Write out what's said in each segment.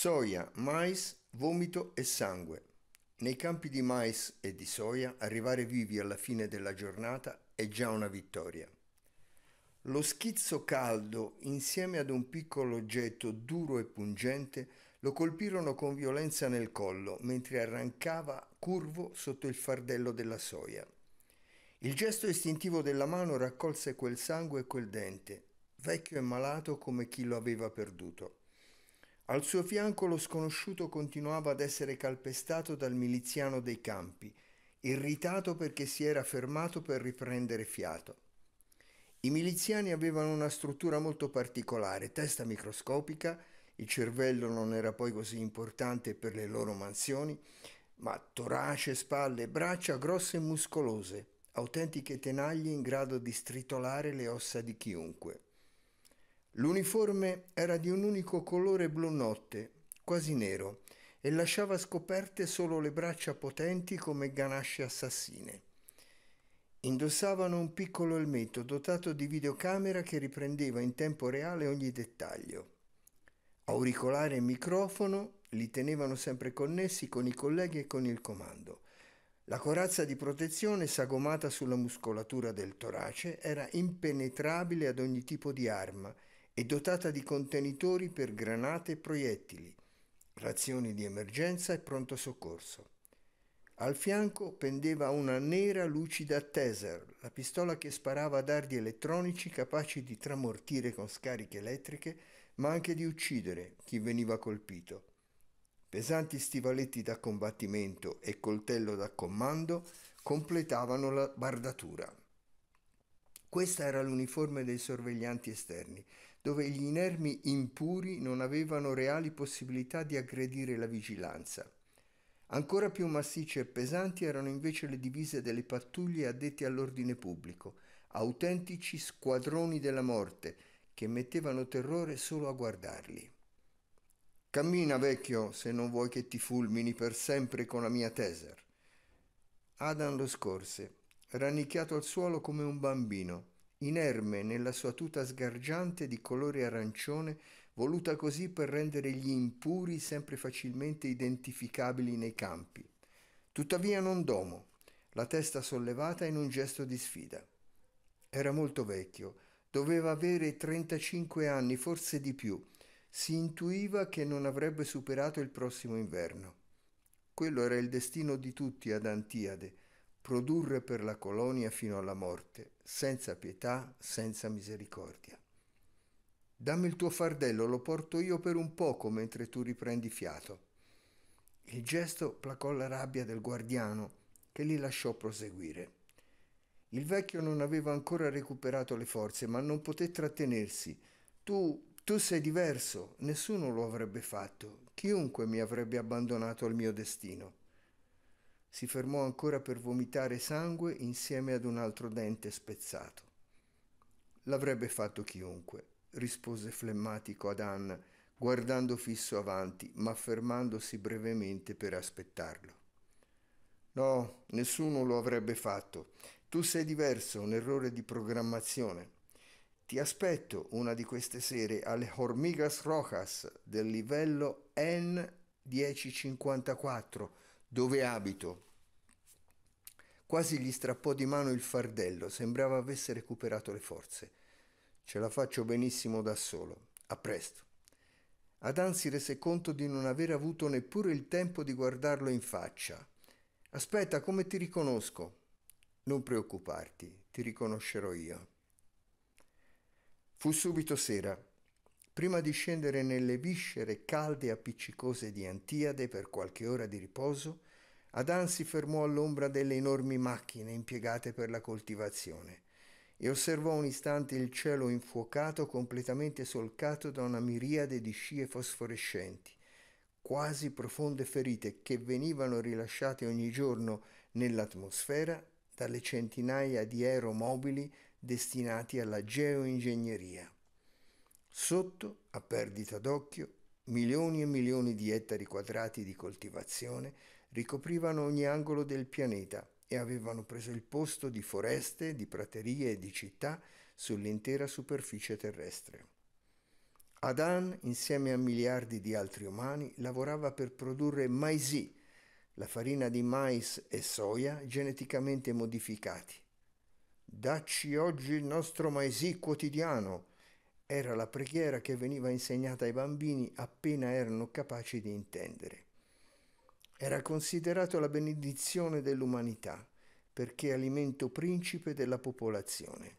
soia, mais, vomito e sangue. Nei campi di mais e di soia arrivare vivi alla fine della giornata è già una vittoria. Lo schizzo caldo, insieme ad un piccolo oggetto duro e pungente, lo colpirono con violenza nel collo mentre arrancava curvo sotto il fardello della soia. Il gesto istintivo della mano raccolse quel sangue e quel dente, vecchio e malato come chi lo aveva perduto. Al suo fianco lo sconosciuto continuava ad essere calpestato dal miliziano dei campi, irritato perché si era fermato per riprendere fiato. I miliziani avevano una struttura molto particolare, testa microscopica, il cervello non era poi così importante per le loro mansioni, ma torace, spalle braccia grosse e muscolose, autentiche tenaglie in grado di stritolare le ossa di chiunque. L'uniforme era di un unico colore blu notte, quasi nero, e lasciava scoperte solo le braccia potenti come ganasce assassine. Indossavano un piccolo elmetto dotato di videocamera che riprendeva in tempo reale ogni dettaglio. Auricolare e microfono li tenevano sempre connessi con i colleghi e con il comando. La corazza di protezione sagomata sulla muscolatura del torace era impenetrabile ad ogni tipo di arma e dotata di contenitori per granate e proiettili, razioni di emergenza e pronto soccorso. Al fianco pendeva una nera lucida Taser, la pistola che sparava dardi elettronici capaci di tramortire con scariche elettriche, ma anche di uccidere chi veniva colpito. Pesanti stivaletti da combattimento e coltello da comando completavano la bardatura. Questa era l'uniforme dei sorveglianti esterni, dove gli inermi impuri non avevano reali possibilità di aggredire la vigilanza. Ancora più massicce e pesanti erano invece le divise delle pattuglie addette all'ordine pubblico, autentici squadroni della morte, che mettevano terrore solo a guardarli. Cammina vecchio se non vuoi che ti fulmini per sempre con la mia Teser. Adam lo scorse, rannicchiato al suolo come un bambino inerme nella sua tuta sgargiante di colore arancione, voluta così per rendere gli impuri sempre facilmente identificabili nei campi. Tuttavia non domo, la testa sollevata in un gesto di sfida. Era molto vecchio, doveva avere 35 anni, forse di più. Si intuiva che non avrebbe superato il prossimo inverno. Quello era il destino di tutti ad Antiade, produrre per la colonia fino alla morte, senza pietà, senza misericordia. Dammi il tuo fardello, lo porto io per un poco mentre tu riprendi fiato. Il gesto placò la rabbia del guardiano, che li lasciò proseguire. Il vecchio non aveva ancora recuperato le forze, ma non poté trattenersi. Tu, tu sei diverso, nessuno lo avrebbe fatto, chiunque mi avrebbe abbandonato al mio destino si fermò ancora per vomitare sangue insieme ad un altro dente spezzato. L'avrebbe fatto chiunque, rispose flemmatico ad Anna, guardando fisso avanti, ma fermandosi brevemente per aspettarlo. No, nessuno lo avrebbe fatto. Tu sei diverso, un errore di programmazione. Ti aspetto una di queste sere alle Hormigas Rojas del livello N1054 dove abito. Quasi gli strappò di mano il fardello, sembrava avesse recuperato le forze. Ce la faccio benissimo da solo. A presto. Adan si rese conto di non aver avuto neppure il tempo di guardarlo in faccia. Aspetta, come ti riconosco? Non preoccuparti, ti riconoscerò io. Fu subito sera prima di scendere nelle viscere calde e appiccicose di Antiade per qualche ora di riposo, Adan si fermò all'ombra delle enormi macchine impiegate per la coltivazione e osservò un istante il cielo infuocato completamente solcato da una miriade di scie fosforescenti, quasi profonde ferite che venivano rilasciate ogni giorno nell'atmosfera dalle centinaia di aeromobili destinati alla geoingegneria. Sotto, a perdita d'occhio, milioni e milioni di ettari quadrati di coltivazione ricoprivano ogni angolo del pianeta e avevano preso il posto di foreste, di praterie e di città sull'intera superficie terrestre. Adan, insieme a miliardi di altri umani, lavorava per produrre maisì, la farina di mais e soia geneticamente modificati. Dacci oggi il nostro maisì quotidiano, era la preghiera che veniva insegnata ai bambini appena erano capaci di intendere. Era considerato la benedizione dell'umanità perché alimento principe della popolazione.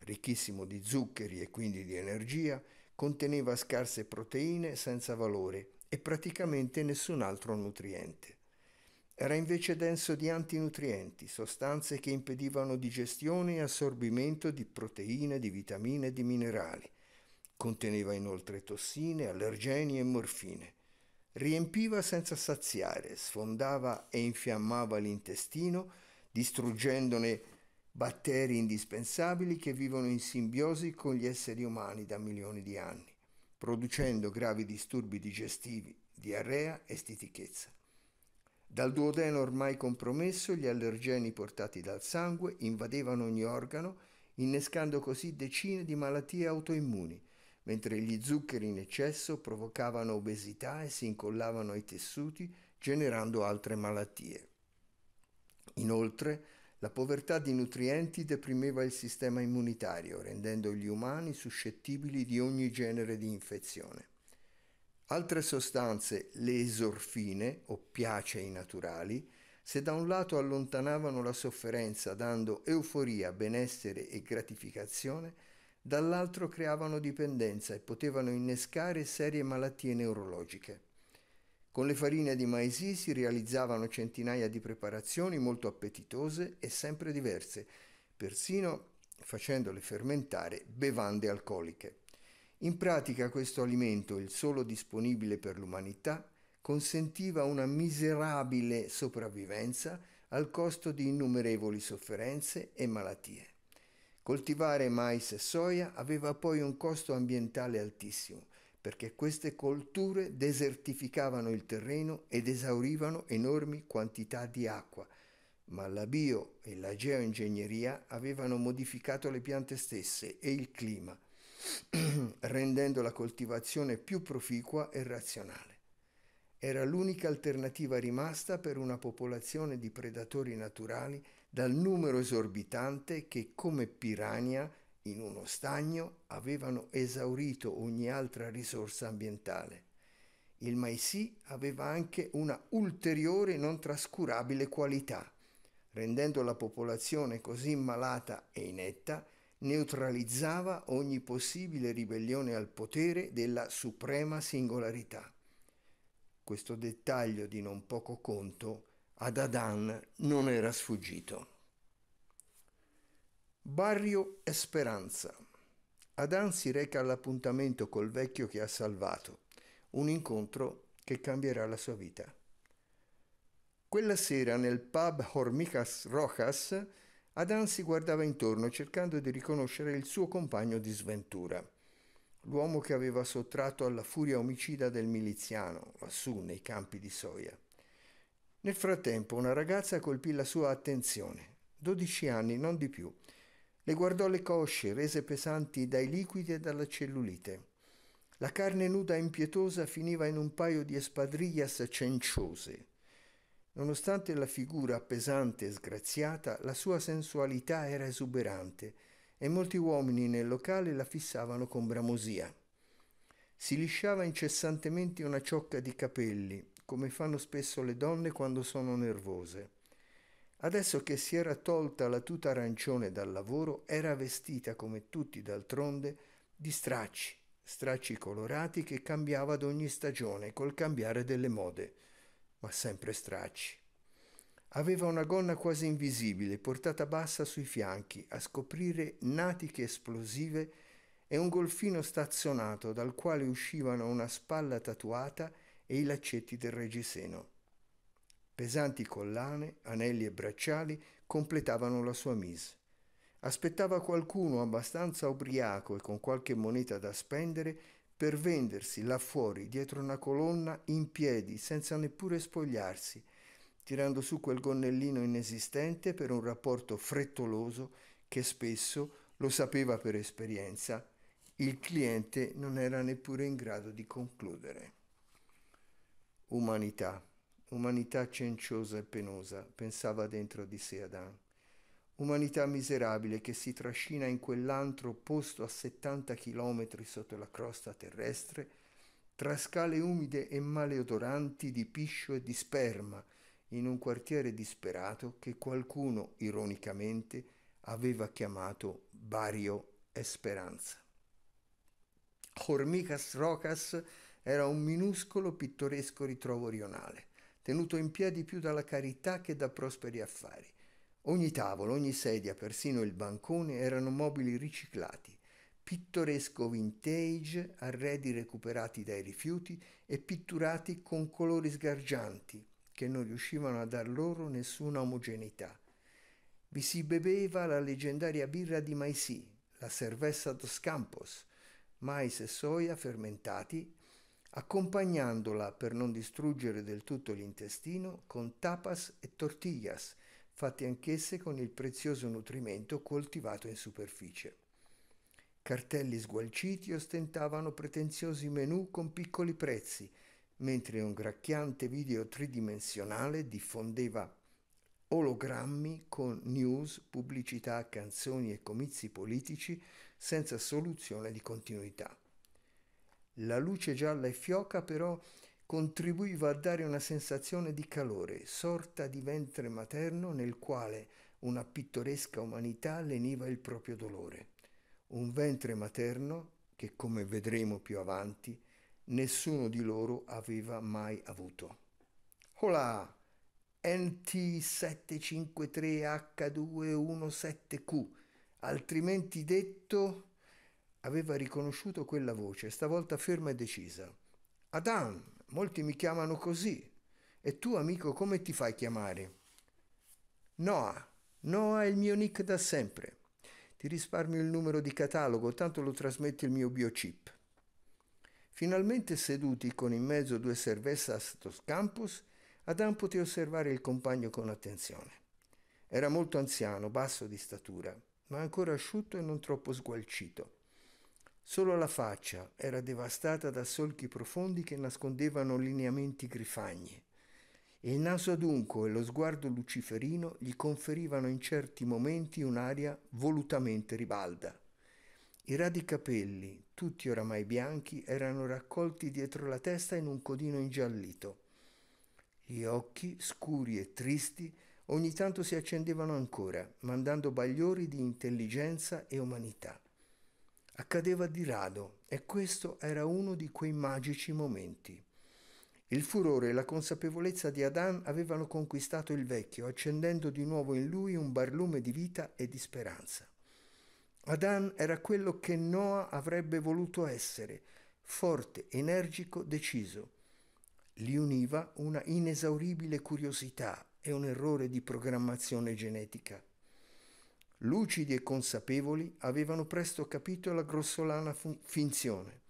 Ricchissimo di zuccheri e quindi di energia, conteneva scarse proteine senza valore e praticamente nessun altro nutriente. Era invece denso di antinutrienti, sostanze che impedivano digestione e assorbimento di proteine, di vitamine e di minerali. Conteneva inoltre tossine, allergeni e morfine. Riempiva senza saziare, sfondava e infiammava l'intestino, distruggendone batteri indispensabili che vivono in simbiosi con gli esseri umani da milioni di anni, producendo gravi disturbi digestivi, diarrea e stitichezza. Dal duodeno ormai compromesso gli allergeni portati dal sangue invadevano ogni organo, innescando così decine di malattie autoimmuni, mentre gli zuccheri in eccesso provocavano obesità e si incollavano ai tessuti, generando altre malattie. Inoltre, la povertà di nutrienti deprimeva il sistema immunitario, rendendo gli umani suscettibili di ogni genere di infezione. Altre sostanze, le esorfine o piacei naturali, se da un lato allontanavano la sofferenza dando euforia, benessere e gratificazione, dall'altro creavano dipendenza e potevano innescare serie malattie neurologiche. Con le farine di maisì si realizzavano centinaia di preparazioni molto appetitose e sempre diverse, persino facendole fermentare bevande alcoliche. In pratica questo alimento, il solo disponibile per l'umanità, consentiva una miserabile sopravvivenza al costo di innumerevoli sofferenze e malattie. Coltivare mais e soia aveva poi un costo ambientale altissimo, perché queste colture desertificavano il terreno ed esaurivano enormi quantità di acqua, ma la bio e la geoingegneria avevano modificato le piante stesse e il clima, rendendo la coltivazione più proficua e razionale. Era l'unica alternativa rimasta per una popolazione di predatori naturali dal numero esorbitante che, come pirania, in uno stagno, avevano esaurito ogni altra risorsa ambientale. Il maisì aveva anche una ulteriore e non trascurabile qualità, rendendo la popolazione così malata e inetta neutralizzava ogni possibile ribellione al potere della suprema singolarità. Questo dettaglio di non poco conto ad Adan non era sfuggito. Barrio Esperanza. Adan si reca all'appuntamento col vecchio che ha salvato, un incontro che cambierà la sua vita. Quella sera nel pub Hormigas Rojas Adan si guardava intorno cercando di riconoscere il suo compagno di sventura, l'uomo che aveva sottratto alla furia omicida del miliziano, lassù nei campi di soia. Nel frattempo una ragazza colpì la sua attenzione, 12 anni, non di più. Le guardò le cosce rese pesanti dai liquidi e dalla cellulite. La carne nuda e impietosa finiva in un paio di espadrillas cenciose Nonostante la figura pesante e sgraziata, la sua sensualità era esuberante e molti uomini nel locale la fissavano con bramosia. Si lisciava incessantemente una ciocca di capelli, come fanno spesso le donne quando sono nervose. Adesso che si era tolta la tuta arancione dal lavoro, era vestita, come tutti d'altronde, di stracci, stracci colorati che cambiava ad ogni stagione col cambiare delle mode ma sempre stracci. Aveva una gonna quasi invisibile, portata bassa sui fianchi, a scoprire natiche esplosive e un golfino stazionato dal quale uscivano una spalla tatuata e i laccetti del reggiseno. Pesanti collane, anelli e bracciali completavano la sua mise. Aspettava qualcuno abbastanza ubriaco e con qualche moneta da spendere per vendersi là fuori dietro una colonna in piedi senza neppure spogliarsi, tirando su quel gonnellino inesistente per un rapporto frettoloso che spesso, lo sapeva per esperienza, il cliente non era neppure in grado di concludere. Umanità, umanità cenciosa e penosa, pensava dentro di sé Adam umanità miserabile che si trascina in quell'antro posto a 70 chilometri sotto la crosta terrestre, tra scale umide e maleodoranti di piscio e di sperma, in un quartiere disperato che qualcuno, ironicamente, aveva chiamato Bario Esperanza. Hormicas Rocas era un minuscolo pittoresco ritrovo rionale, tenuto in piedi più dalla carità che da prosperi affari Ogni tavolo, ogni sedia, persino il bancone erano mobili riciclati, pittoresco vintage, arredi recuperati dai rifiuti e pitturati con colori sgargianti che non riuscivano a dar loro nessuna omogeneità. Vi si beveva la leggendaria birra di Maisì, la cervessa dos Campos, mais e soia fermentati, accompagnandola per non distruggere del tutto l'intestino con tapas e tortillas fatte anch'esse con il prezioso nutrimento coltivato in superficie. Cartelli sgualciti ostentavano pretenziosi menù con piccoli prezzi, mentre un gracchiante video tridimensionale diffondeva ologrammi con news, pubblicità, canzoni e comizi politici senza soluzione di continuità. La luce gialla e fioca però contribuiva a dare una sensazione di calore, sorta di ventre materno nel quale una pittoresca umanità leniva il proprio dolore. Un ventre materno che, come vedremo più avanti, nessuno di loro aveva mai avuto. Hola! NT753H217Q, altrimenti detto, aveva riconosciuto quella voce, stavolta ferma e decisa. Adam! molti mi chiamano così. E tu, amico, come ti fai chiamare? Noah. Noah è il mio nick da sempre. Ti risparmio il numero di catalogo, tanto lo trasmette il mio biochip. Finalmente seduti con in mezzo due cervessas dos campus, Adam poté osservare il compagno con attenzione. Era molto anziano, basso di statura, ma ancora asciutto e non troppo sgualcito. Solo la faccia era devastata da solchi profondi che nascondevano lineamenti grifagni. Il naso adunco e lo sguardo luciferino gli conferivano in certi momenti un'aria volutamente ribalda. I radi capelli, tutti oramai bianchi, erano raccolti dietro la testa in un codino ingiallito. Gli occhi, scuri e tristi, ogni tanto si accendevano ancora, mandando bagliori di intelligenza e umanità accadeva di rado e questo era uno di quei magici momenti. Il furore e la consapevolezza di Adam avevano conquistato il vecchio, accendendo di nuovo in lui un barlume di vita e di speranza. Adam era quello che Noah avrebbe voluto essere, forte, energico, deciso. Li univa una inesauribile curiosità e un errore di programmazione genetica lucidi e consapevoli, avevano presto capito la grossolana finzione,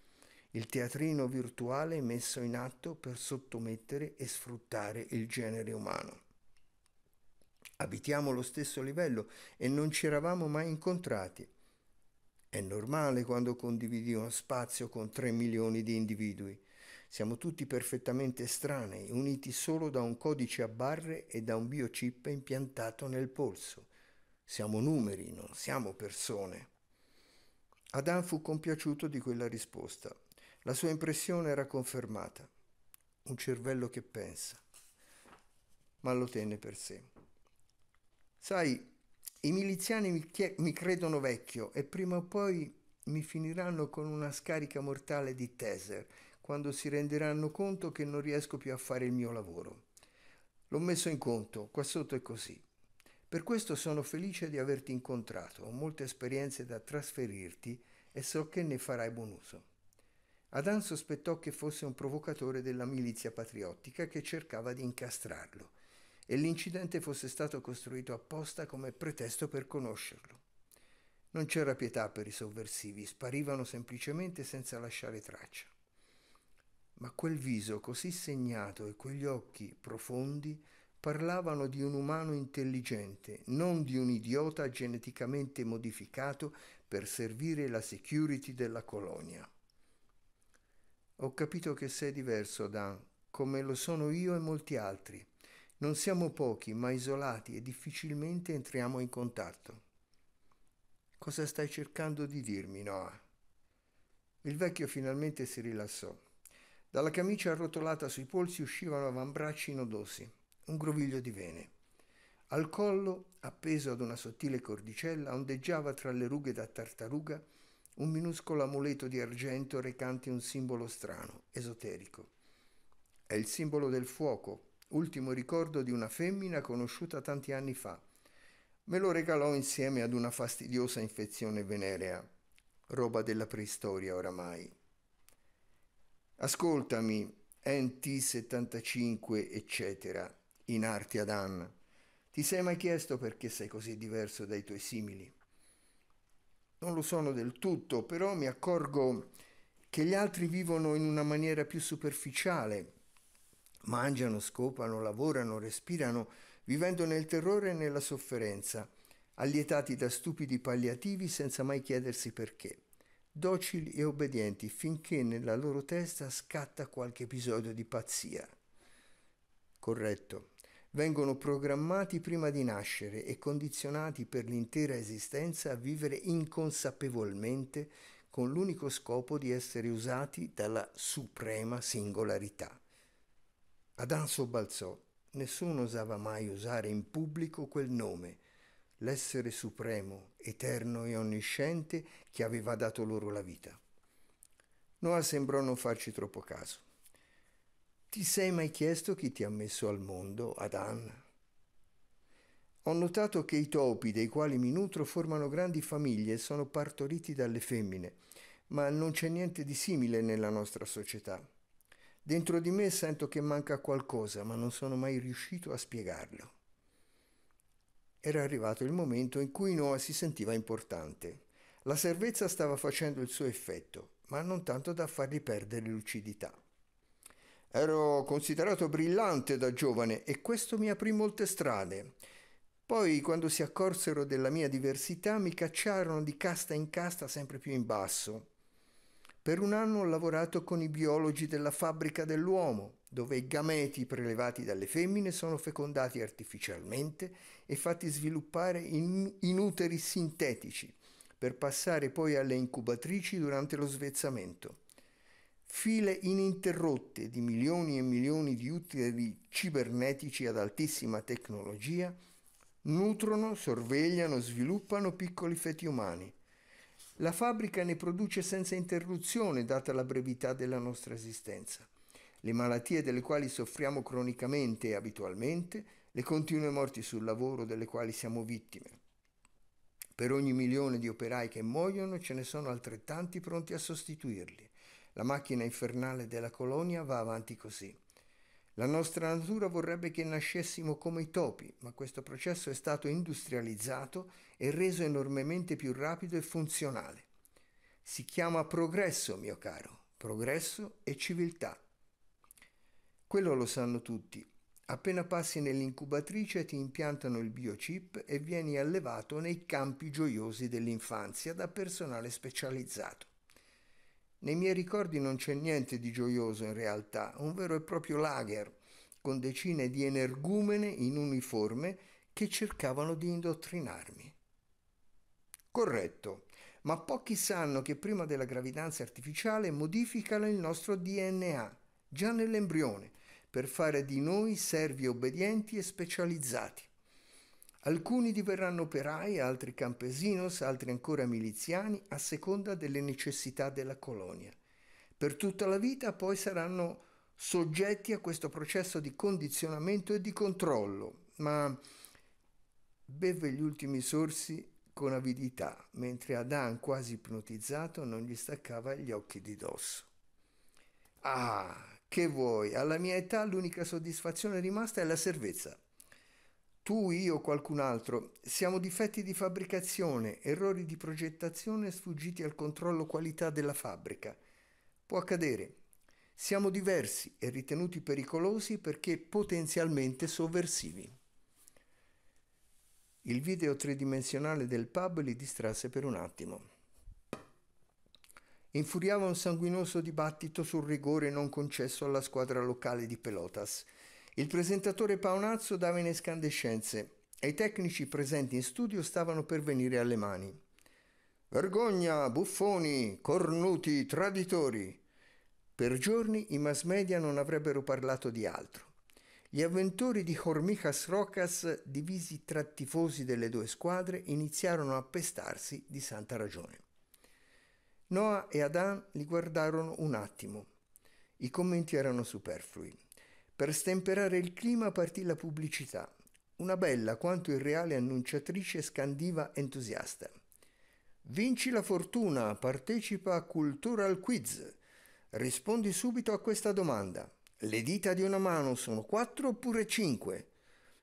il teatrino virtuale messo in atto per sottomettere e sfruttare il genere umano. Abitiamo lo stesso livello e non ci eravamo mai incontrati. È normale quando condividi uno spazio con 3 milioni di individui. Siamo tutti perfettamente estranei, uniti solo da un codice a barre e da un biochip impiantato nel polso. Siamo numeri, non siamo persone. Adam fu compiaciuto di quella risposta. La sua impressione era confermata. Un cervello che pensa. Ma lo tenne per sé. Sai, i miliziani mi, mi credono vecchio e prima o poi mi finiranno con una scarica mortale di Teser quando si renderanno conto che non riesco più a fare il mio lavoro. L'ho messo in conto, qua sotto è così. Per questo sono felice di averti incontrato, ho molte esperienze da trasferirti e so che ne farai buon uso. Adan sospettò che fosse un provocatore della milizia patriottica che cercava di incastrarlo e l'incidente fosse stato costruito apposta come pretesto per conoscerlo. Non c'era pietà per i sovversivi, sparivano semplicemente senza lasciare traccia. Ma quel viso così segnato e quegli occhi profondi parlavano di un umano intelligente, non di un idiota geneticamente modificato per servire la security della colonia. Ho capito che sei diverso, Dan, come lo sono io e molti altri. Non siamo pochi, ma isolati e difficilmente entriamo in contatto. Cosa stai cercando di dirmi, Noah? Il vecchio finalmente si rilassò. Dalla camicia arrotolata sui polsi uscivano avambracci nodosi un groviglio di vene. Al collo, appeso ad una sottile cordicella, ondeggiava tra le rughe da tartaruga un minuscolo amuleto di argento recante un simbolo strano, esoterico. È il simbolo del fuoco, ultimo ricordo di una femmina conosciuta tanti anni fa. Me lo regalò insieme ad una fastidiosa infezione venerea, roba della preistoria oramai. Ascoltami, NT75, eccetera, in arti ad Anna. Ti sei mai chiesto perché sei così diverso dai tuoi simili? Non lo sono del tutto, però mi accorgo che gli altri vivono in una maniera più superficiale. Mangiano, scopano, lavorano, respirano, vivendo nel terrore e nella sofferenza, allietati da stupidi palliativi senza mai chiedersi perché docili e obbedienti finché nella loro testa scatta qualche episodio di pazzia. Corretto, vengono programmati prima di nascere e condizionati per l'intera esistenza a vivere inconsapevolmente con l'unico scopo di essere usati dalla suprema singolarità. Adam sobbalzò. Nessuno osava mai usare in pubblico quel nome, l'essere supremo, eterno e onnisciente che aveva dato loro la vita. Noah sembrò non farci troppo caso. Ti sei mai chiesto chi ti ha messo al mondo, Adan? Ho notato che i topi dei quali mi nutro formano grandi famiglie e sono partoriti dalle femmine, ma non c'è niente di simile nella nostra società. Dentro di me sento che manca qualcosa, ma non sono mai riuscito a spiegarlo. Era arrivato il momento in cui Noah si sentiva importante. La servezza stava facendo il suo effetto, ma non tanto da fargli perdere lucidità. Ero considerato brillante da giovane e questo mi aprì molte strade. Poi, quando si accorsero della mia diversità, mi cacciarono di casta in casta sempre più in basso. Per un anno ho lavorato con i biologi della fabbrica dell'uomo, dove i gameti prelevati dalle femmine sono fecondati artificialmente e fatti sviluppare in, in uteri sintetici, per passare poi alle incubatrici durante lo svezzamento file ininterrotte di milioni e milioni di utili cibernetici ad altissima tecnologia nutrono, sorvegliano, sviluppano piccoli feti umani. La fabbrica ne produce senza interruzione data la brevità della nostra esistenza. Le malattie delle quali soffriamo cronicamente e abitualmente, le continue morti sul lavoro delle quali siamo vittime. Per ogni milione di operai che muoiono ce ne sono altrettanti pronti a sostituirli. La macchina infernale della colonia va avanti così. La nostra natura vorrebbe che nascessimo come i topi, ma questo processo è stato industrializzato e reso enormemente più rapido e funzionale. Si chiama progresso, mio caro, progresso e civiltà. Quello lo sanno tutti. Appena passi nell'incubatrice ti impiantano il biochip e vieni allevato nei campi gioiosi dell'infanzia da personale specializzato. Nei miei ricordi non c'è niente di gioioso in realtà, un vero e proprio lager, con decine di energumene in uniforme che cercavano di indottrinarmi. Corretto, ma pochi sanno che prima della gravidanza artificiale modificano il nostro DNA, già nell'embrione, per fare di noi servi obbedienti e specializzati. Alcuni diverranno operai, altri campesinos, altri ancora miliziani, a seconda delle necessità della colonia. Per tutta la vita poi saranno soggetti a questo processo di condizionamento e di controllo, ma beve gli ultimi sorsi con avidità, mentre Adan, quasi ipnotizzato, non gli staccava gli occhi di dosso. Ah, che vuoi, alla mia età l'unica soddisfazione rimasta è la cervezza tu, io, qualcun altro, siamo difetti di fabbricazione, errori di progettazione sfuggiti al controllo qualità della fabbrica. Può accadere. Siamo diversi e ritenuti pericolosi perché potenzialmente sovversivi. Il video tridimensionale del pub li distrasse per un attimo. Infuriava un sanguinoso dibattito sul rigore non concesso alla squadra locale di Pelotas – il presentatore Paonazzo dava in escandescenze e i tecnici presenti in studio stavano per venire alle mani. Vergogna, buffoni, cornuti, traditori. Per giorni i mass media non avrebbero parlato di altro. Gli avventori di Hormigas Rocas, divisi tra tifosi delle due squadre, iniziarono a pestarsi di santa ragione. Noah e Adam li guardarono un attimo. I commenti erano superflui. Per stemperare il clima partì la pubblicità. Una bella quanto irreale annunciatrice scandiva entusiasta. Vinci la fortuna, partecipa a Cultural Quiz. Rispondi subito a questa domanda. Le dita di una mano sono 4 oppure 5?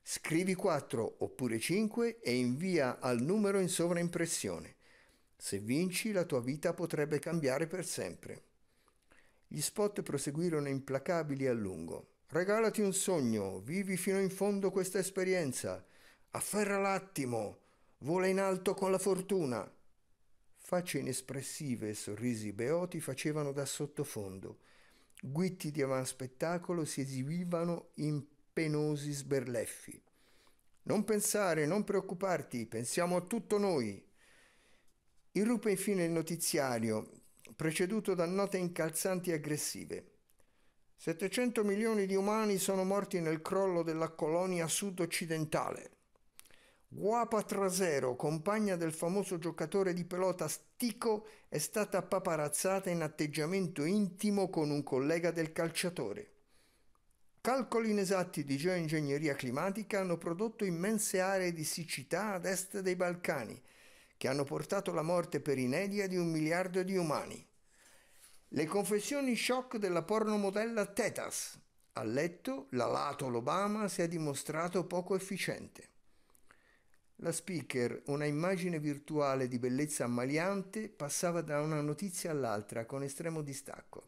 Scrivi 4 oppure 5 e invia al numero in sovraimpressione. Se vinci la tua vita potrebbe cambiare per sempre. Gli spot proseguirono implacabili a lungo. Regalati un sogno, vivi fino in fondo questa esperienza, afferra l'attimo, vola in alto con la fortuna. Facce inespressive e sorrisi beoti facevano da sottofondo. Guitti di avanspettacolo si esibivano in penosi sberleffi. Non pensare, non preoccuparti, pensiamo a tutto noi. Irruppe infine il notiziario, preceduto da note incalzanti e aggressive. 700 milioni di umani sono morti nel crollo della colonia sud-occidentale. Guapa Trasero, compagna del famoso giocatore di pelota Stico, è stata paparazzata in atteggiamento intimo con un collega del calciatore. Calcoli inesatti di geoingegneria climatica hanno prodotto immense aree di siccità ad est dei Balcani, che hanno portato la morte per inedia di un miliardo di umani. Le confessioni shock della pornomodella Tetas. A letto, l'alato Obama si è dimostrato poco efficiente. La speaker, una immagine virtuale di bellezza ammaliante, passava da una notizia all'altra con estremo distacco.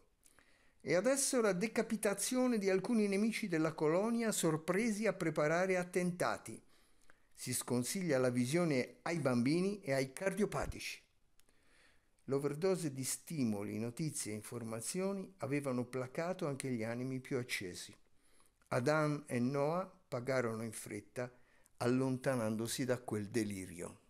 E adesso la decapitazione di alcuni nemici della colonia sorpresi a preparare attentati. Si sconsiglia la visione ai bambini e ai cardiopatici. L'overdose di stimoli, notizie e informazioni avevano placato anche gli animi più accesi. Adam e Noah pagarono in fretta allontanandosi da quel delirio.